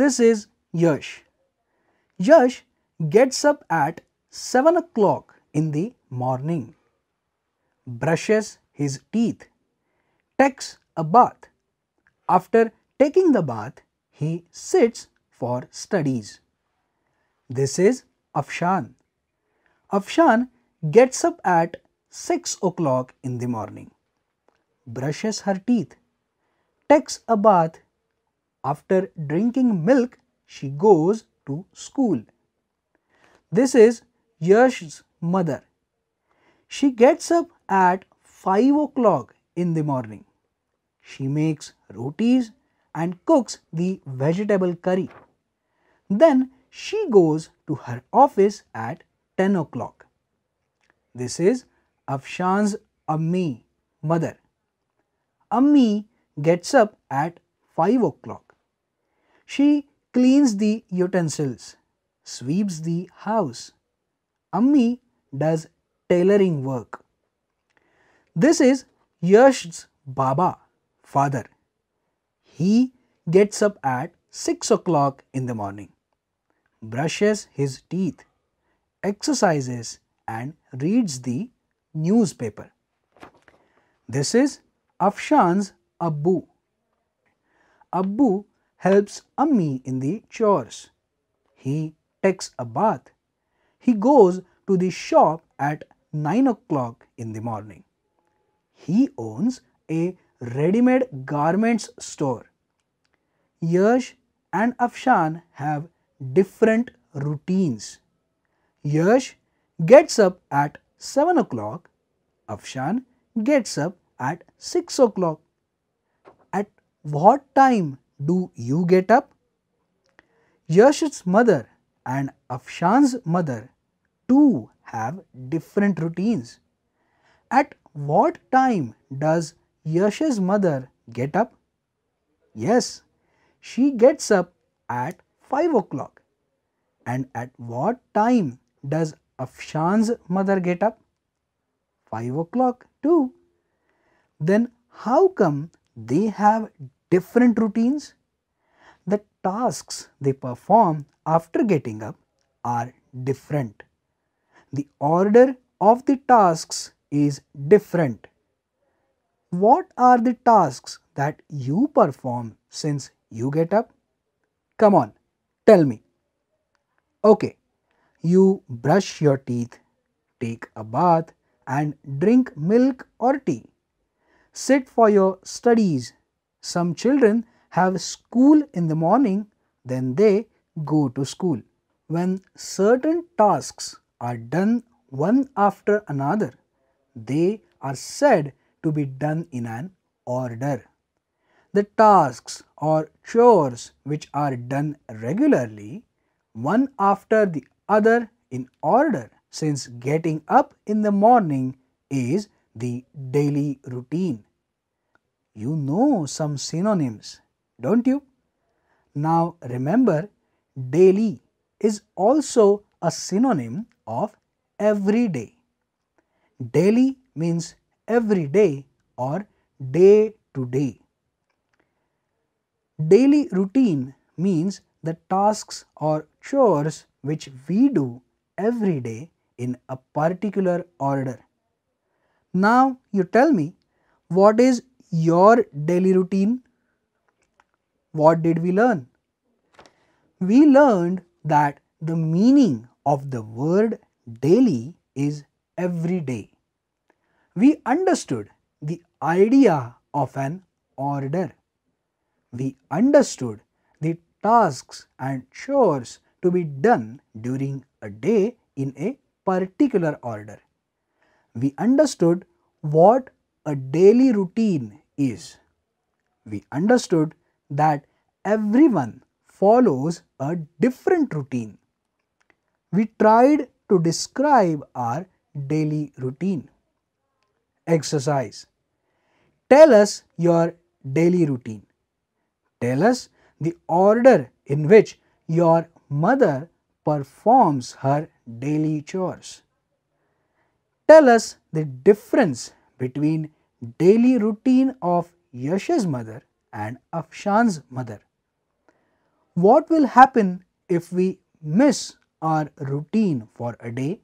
This is Yash. Yash gets up at 7 o'clock in the morning, brushes his teeth, takes a bath. After taking the bath, he sits for studies. This is Afshan. Afshan gets up at 6 o'clock in the morning, brushes her teeth, takes a bath after drinking milk, she goes to school. This is Yash's mother. She gets up at 5 o'clock in the morning. She makes rotis and cooks the vegetable curry. Then she goes to her office at 10 o'clock. This is Afshan's Ammi, mother. Ammi gets up at 5 o'clock. She cleans the utensils, sweeps the house. Ammi does tailoring work. This is Yash's Baba, father. He gets up at 6 o'clock in the morning, brushes his teeth, exercises and reads the newspaper. This is Afshan's Abbu. Abbu helps Ammi in the chores. He takes a bath. He goes to the shop at 9 o'clock in the morning. He owns a ready-made garments store. Yash and Afshan have different routines. Yash gets up at 7 o'clock. Afshan gets up at 6 o'clock. At what time do you get up? Yashit's mother and Afshan's mother too have different routines. At what time does Yash's mother get up? Yes, she gets up at 5 o'clock. And at what time does Afshan's mother get up? 5 o'clock too. Then how come they have different routines. The tasks they perform after getting up are different. The order of the tasks is different. What are the tasks that you perform since you get up? Come on, tell me. Okay, you brush your teeth, take a bath and drink milk or tea. Sit for your studies some children have school in the morning, then they go to school. When certain tasks are done one after another, they are said to be done in an order. The tasks or chores which are done regularly, one after the other in order, since getting up in the morning is the daily routine. You know some synonyms, don't you? Now remember, daily is also a synonym of every day. Daily means every day or day to day. Daily routine means the tasks or chores which we do every day in a particular order. Now you tell me what is your daily routine. What did we learn? We learned that the meaning of the word daily is every day. We understood the idea of an order. We understood the tasks and chores to be done during a day in a particular order. We understood what a daily routine is. We understood that everyone follows a different routine. We tried to describe our daily routine. Exercise. Tell us your daily routine. Tell us the order in which your mother performs her daily chores. Tell us the difference between daily routine of Yash's mother and Afshan's mother. What will happen if we miss our routine for a day?